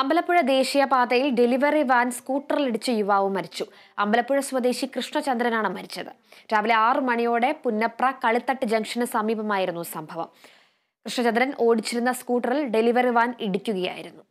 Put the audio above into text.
അമ്പലപ്പുഴ ദേശീയപാതയിൽ delivery van സ്കൂട്ടറിലിടിച്ച് യുവാവ് മരിച്ചു അമ്പലപ്പുഴ സ്വദേശി കൃഷ്ണചന്ദ്രനാണ് മരിച്ചത് രാവിലെ ആറു മണിയോടെ പുന്നപ്ര കളിത്തട്ട് ജംഗ്ഷന് സമീപമായിരുന്നു സംഭവം കൃഷ്ണചന്ദ്രൻ ഓടിച്ചിരുന്ന സ്കൂട്ടറിൽ ഡെലിവറി വാൻ ഇടിക്കുകയായിരുന്നു